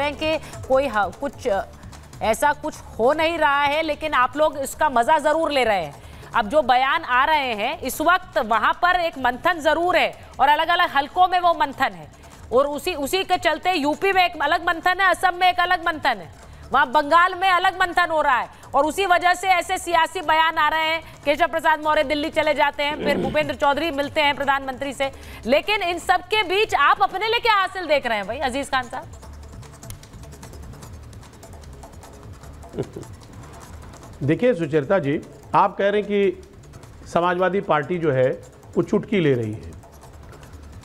रहे हैं कि कोई कुछ ऐसा कुछ हो नहीं रहा है लेकिन आप लोग इसका मज़ा ज़रूर ले रहे हैं अब जो बयान आ रहे हैं इस वक्त वहां पर एक मंथन ज़रूर है और अलग अलग हलकों में वो मंथन है और उसी उसी के चलते यूपी में एक अलग मंथन है असम में एक अलग मंथन है वहाँ बंगाल में अलग मंथन हो रहा है और उसी वजह से ऐसे सियासी बयान आ रहे हैं केशव प्रसाद मौर्य दिल्ली चले जाते हैं फिर भूपेंद्र चौधरी मिलते हैं प्रधानमंत्री से लेकिन इन सब के बीच आप अपने लिए क्या हासिल देख रहे हैं भाई अजीज खान साहब देखिए सुचरिता जी आप कह रहे हैं कि समाजवादी पार्टी जो है वो चुटकी ले रही है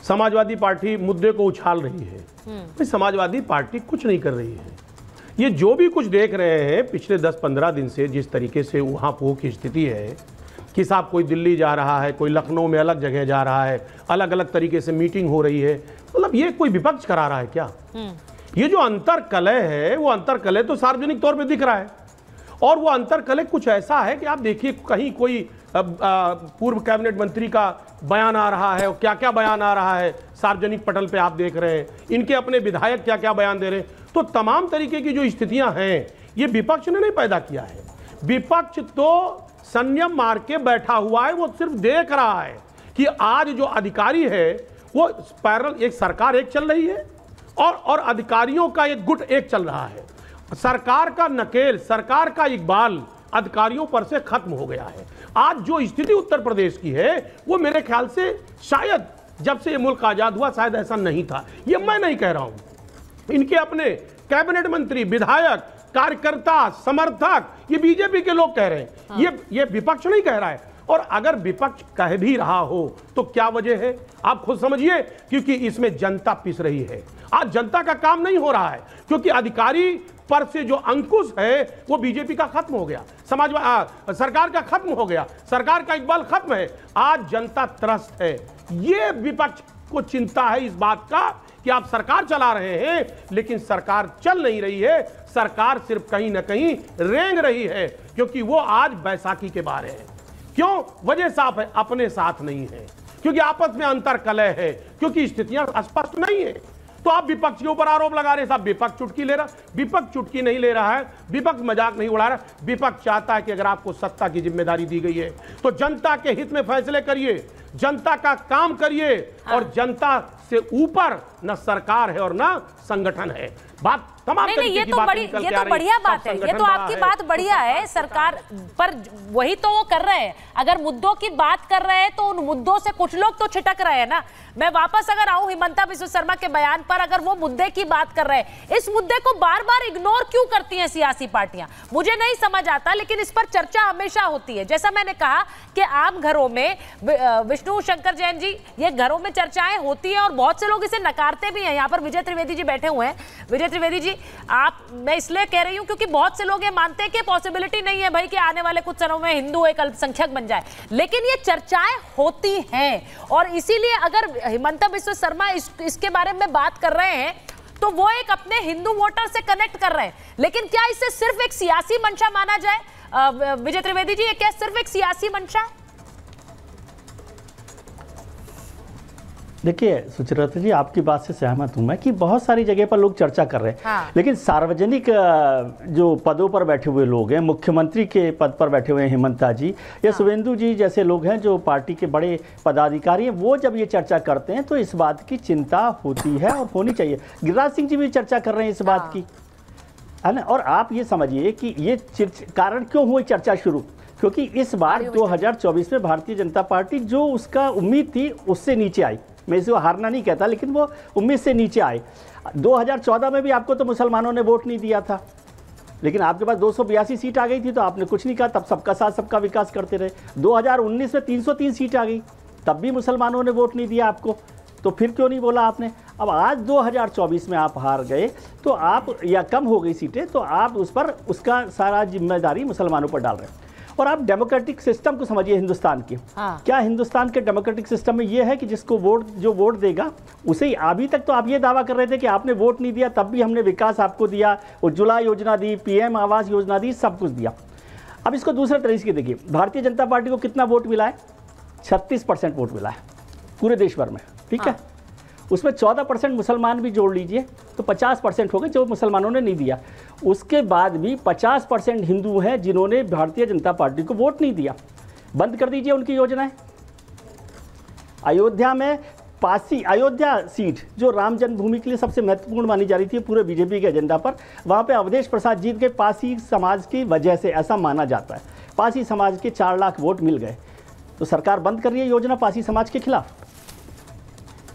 समाजवादी पार्टी मुद्दे को उछाल रही है हम्म। समाजवादी पार्टी कुछ नहीं कर रही है ये जो भी कुछ देख रहे हैं पिछले 10-15 दिन से जिस तरीके से वहाँ पोह की स्थिति है कि साहब कोई दिल्ली जा रहा है कोई लखनऊ में अलग जगह जा रहा है अलग अलग तरीके से मीटिंग हो रही है मतलब ये कोई विपक्ष करा रहा है क्या हम्म। ये जो अंतर कलय है वो अंतर कलय तो सार्वजनिक तौर पे दिख रहा है और वो अंतर कलय कुछ ऐसा है कि आप देखिए कहीं कोई पूर्व कैबिनेट मंत्री का बयान आ रहा है और क्या क्या बयान आ रहा है सार्वजनिक पटल पे आप देख रहे हैं इनके अपने विधायक क्या क्या बयान दे रहे हैं तो तमाम तरीके की जो स्थितियां हैं ये विपक्ष ने नहीं पैदा किया है विपक्ष तो संयम मार के बैठा हुआ है वो सिर्फ देख रहा है कि आज जो अधिकारी है वो पैरल एक सरकार एक चल रही है और और अधिकारियों का एक गुट एक चल रहा है सरकार का नकेल सरकार का इकबाल अधिकारियों पर से खत्म हो गया है आज जो स्थिति उत्तर प्रदेश की है वो मेरे ख्याल से शायद जब से ये मुल्क आज़ाद हुआ शायद ऐसा नहीं था ये मैं नहीं कह रहा हूं इनके अपने कैबिनेट मंत्री विधायक कार्यकर्ता समर्थक ये बीजेपी के लोग कह रहे हैं हाँ। ये ये विपक्ष नहीं कह रहा है और अगर विपक्ष कह भी रहा हो तो क्या वजह है आप खुद समझिए क्योंकि इसमें जनता पिस रही है आज जनता का काम नहीं हो रहा है क्योंकि अधिकारी पर से जो अंकुश है वो बीजेपी का खत्म हो गया समाज आ, सरकार का खत्म हो गया सरकार का इकबाल खत्म है आज जनता त्रस्त है ये विपक्ष को चिंता है इस बात का कि आप सरकार चला रहे हैं लेकिन सरकार चल नहीं रही है सरकार सिर्फ कहीं ना कहीं रेंग रही है क्योंकि वो आज बैसाखी के बारे है क्यों वजह साफ है अपने साथ नहीं है क्योंकि आपस में अंतर कलह है क्योंकि स्थितियां स्पष्ट नहीं है तो आप विपक्ष के ऊपर आरोप लगा रहे साहब विपक्ष चुटकी ले रहा विपक्ष चुटकी नहीं ले रहा है विपक्ष मजाक नहीं उड़ा रहा विपक्ष चाहता है कि अगर आपको सत्ता की जिम्मेदारी दी गई है तो जनता के हित में फैसले करिए जनता का काम करिए हाँ। और जनता से ऊपर न सरकार है और न संगठन है बात तमाम नहीं, नहीं, ये तो बड़ी ये तो बढ़िया बात है ये तो आपकी बात बढ़िया है सरकार पर वही तो वो कर रहे हैं अगर मुद्दों की बात कर रहे हैं तो उन मुद्दों से कुछ लोग तो छिटक रहे हैं ना मैं वापस अगर आऊं हिमंता विश्व शर्मा के बयान पर अगर वो मुद्दे की बात कर रहे हैं इस मुद्दे को बार बार इग्नोर क्यों करती हैं सियासी पार्टियां मुझे नहीं समझ आता लेकिन इस पर चर्चा हमेशा होती है जैसा मैंने कहा कि आम घरों में विष्णु शंकर जैन जी ये घरों में चर्चाएं होती है और बहुत से लोग इसे नकारते भी हैं यहाँ पर विजय त्रिवेदी जी बैठे हुए हैं विजय त्रिवेदी जी आप मैं इसलिए कह रही हूँ क्योंकि बहुत से लोग ये मानते हैं कि पॉसिबिलिटी नहीं है भाई कि आने वाले कुछ सालों में हिंदू एक अल्पसंख्यक बन जाए लेकिन ये चर्चाएं होती हैं और इसीलिए अगर हिमंता बिस्व शर्मा इस, इसके बारे में बात कर रहे हैं तो वो एक अपने हिंदू वोटर से कनेक्ट कर रहे हैं लेकिन क्या इसे सिर्फ एक सियासी मंशा माना जाए विजय त्रिवेदी जी ये क्या सिर्फ एक सियासी मंशा है देखिए सुचरता जी आपकी बात से सहमत हूँ मैं कि बहुत सारी जगह पर लोग चर्चा कर रहे हैं हाँ। लेकिन सार्वजनिक जो पदों पर बैठे हुए लोग हैं मुख्यमंत्री के पद पर बैठे हुए हैं हेमंता जी या हाँ। शुभेंदु जी जैसे लोग हैं जो पार्टी के बड़े पदाधिकारी हैं वो जब ये चर्चा करते हैं तो इस बात की चिंता होती है और होनी चाहिए गिरिराज सिंह जी भी चर्चा कर रहे हैं इस हाँ। बात की है ना और आप ये समझिए कि ये कारण क्यों हुई चर्चा शुरू क्योंकि इस बार 2024 तो। में भारतीय जनता पार्टी जो उसका उम्मीद थी उससे नीचे आई મેસેજ હરનાની કેતા લેકિન વો ઉમીદ સે નીચે આય 2014 મે ભી આપકો તો મુસલમાનોને વોટ નહીં દિયા થા લેકિન આપકે પાસ 282 સીટ આ ગઈ થી તો આપને કુછ નહીં કહા તબ સબકા સાથ સબકા વિકાસ karte rahe 2019 મે 303 સીટ આ ગઈ તબ ભી મુસલમાનોને વોટ નહીં દિયા આપકો તો ફિર ક્યો નહીં બોલા આપને અબ આજ 2024 મે આપ હાર ગય તો આપ યા કમ હો ગઈ સીટે તો આપ ઉસ પર uska sara zimmedari musalmano par dal rahe और आप डेमोक्रेटिक सिस्टम को समझिए हिंदुस्तान के हाँ। क्या हिंदुस्तान के डेमोक्रेटिक सिस्टम में यह है कि जिसको वोट जो वोट देगा उसे अभी तक तो आप ये दावा कर रहे थे कि आपने वोट नहीं दिया तब भी हमने विकास आपको दिया उज्ज्वला योजना दी पीएम आवास योजना दी सब कुछ दिया अब इसको दूसरे तरीके से देखिए भारतीय जनता पार्टी को कितना वोट मिला है छत्तीस परसेंट वोट मिला है पूरे देश भर में ठीक है हाँ। उसमें चौदह परसेंट मुसलमान भी जोड़ लीजिए तो पचास परसेंट हो गए जो मुसलमानों ने नहीं दिया उसके बाद भी पचास परसेंट हिंदू हैं जिन्होंने भारतीय जनता पार्टी को वोट नहीं दिया बंद कर दीजिए उनकी योजनाएं अयोध्या में पासी अयोध्या सीट जो राम जन्मभूमि के लिए सबसे महत्वपूर्ण मानी जा रही थी पूरे बीजेपी के एजेंडा पर वहाँ पे अवधेश प्रसाद जीत के पासी समाज की वजह से ऐसा माना जाता है पासी समाज के चार लाख वोट मिल गए तो सरकार बंद कर रही है योजना पासी समाज के खिलाफ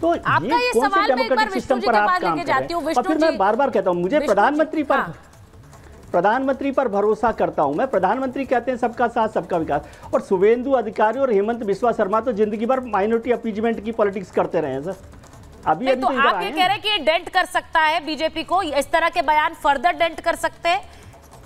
तो ये, कौन सवाल डेमोक्रेटिक सिस्टम पर आप काम जाती हूँ और फिर मैं बार बार कहता हूँ मुझे प्रधानमंत्री पर हाँ। प्रधानमंत्री पर भरोसा करता हूं मैं प्रधानमंत्री कहते हैं सबका साथ सबका विकास और शुभेंदु अधिकारी और हेमंत बिस्वा शर्मा तो जिंदगी भर माइनॉरिटी अपीजमेंट की पॉलिटिक्स करते रहे हैं सर अभी अभी तो, तो आप ये कह रहे हैं कि डेंट कर सकता है बीजेपी को इस तरह के बयान फर्दर डेंट कर सकते हैं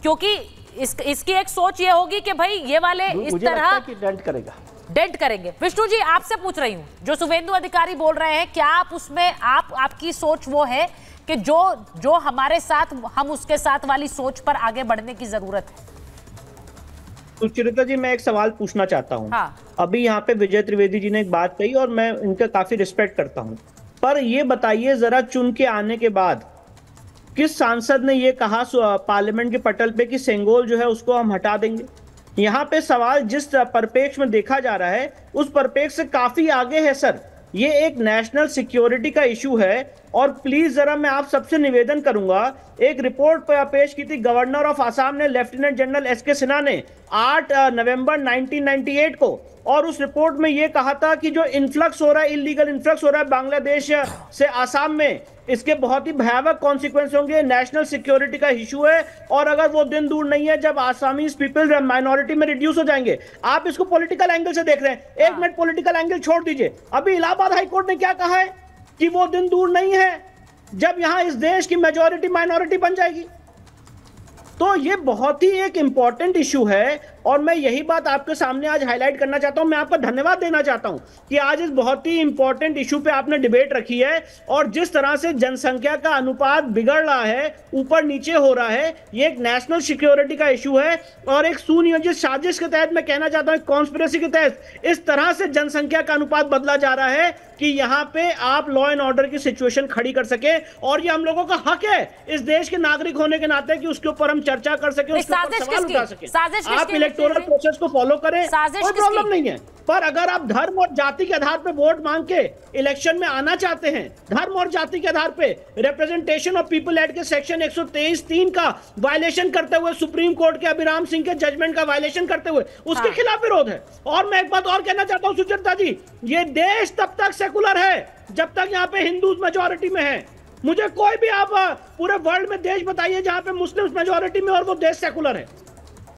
क्योंकि इस, इसकी एक सोच ये होगी कि भाई ये वाले इस तरह डेंट करेगा डेड करेंगे विष्णु जी आपसे पूछ रही हूँ जो सुवेंदु अधिकारी बोल रहे हैं क्या आप उसमें आप आपकी सोच वो है कि जो जो हमारे साथ हम उसके साथ वाली सोच पर आगे बढ़ने की जरूरत है सुचरिता तो जी मैं एक सवाल पूछना चाहता हूँ हाँ। अभी यहाँ पे विजय त्रिवेदी जी ने एक बात कही और मैं इनका काफी रिस्पेक्ट करता हूँ पर ये बताइए जरा चुन के आने के बाद किस सांसद ने ये कहा पार्लियामेंट के पटल पे कि सेंगोल जो है उसको हम हटा देंगे यहाँ पे सवाल जिस परिपेक्ष में देखा जा रहा है उस परिपेक्ष से काफी आगे है सर ये एक नेशनल सिक्योरिटी का इशू है और प्लीज जरा मैं आप सबसे निवेदन करूंगा एक रिपोर्ट पेश की थी गवर्नर ऑफ आसाम ने लेफ्टिनेंट जनरल एस के सिन्हा ने 8 नवंबर 1998 को और उस रिपोर्ट में यह कहा था कि जो इन्फ्लक्स हो रहा है इलीगल इन्फ्लक्स हो रहा है बांग्लादेश से आसाम में इसके बहुत ही भयावह कॉन्सिक्वेंस होंगे नेशनल सिक्योरिटी का इशू है और अगर वो दिन दूर नहीं है जब आसामीज पीपल माइनॉरिटी में रिड्यूस हो जाएंगे आप इसको पॉलिटिकल एंगल से देख रहे हैं एक मिनट पॉलिटिकल एंगल छोड़ दीजिए अभी इलाहाबाद हाईकोर्ट ने क्या कहा है कि वो दिन दूर नहीं है जब यहाँ इस देश की मेजोरिटी माइनॉरिटी बन जाएगी तो ये बहुत ही एक इंपॉर्टेंट इशू है और मैं यही बात आपके सामने आज हाईलाइट करना चाहता हूं मैं आपका धन्यवाद देना चाहता हूँ कि आज इस बहुत ही इंपॉर्टेंट इशू पे आपने डिबेट रखी है और जिस तरह से जनसंख्या का अनुपात बिगड़ रहा है ऊपर नीचे हो रहा है ये एक नेशनल सिक्योरिटी का इशू है और एक सुनियोजित साजिश के तहत मैं कहना चाहता हूँ कॉन्स्पिरसी के तहत इस तरह से जनसंख्या का अनुपात बदला जा रहा है कि यहाँ पे आप लॉ एंड ऑर्डर की सिचुएशन खड़ी कर सके और ये हम लोगों का हक है इस देश के नागरिक होने के नाते कि उसके ऊपर हम चर्चा कर सके उसके ऊपर सवाल उठा सके आप इलेक्टोरल प्रोसेस को फॉलो करें कोई प्रॉब्लम नहीं है पर अगर आप धर्म और जाति के आधार पर वोट मांग के इलेक्शन में आना चाहते हैं धर्म और जाति के आधार पर रिप्रेजेंटेशन ऑफ पीपल एक्ट के सेक्शन एक तीन का वायलेशन करते हुए सुप्रीम कोर्ट के अभिराम सिंह के जजमेंट का वायलेशन करते हुए उसके हाँ। खिलाफ विरोध है और मैं एक बात और कहना चाहता हूँ सुचरता जी ये देश तब तक सेकुलर है जब तक यहाँ पे हिंदू मेजोरिटी में है मुझे कोई भी आप पूरे वर्ल्ड में देश बताइए जहाँ पे मुस्लिम मेजोरिटी में और वो देश सेकुलर है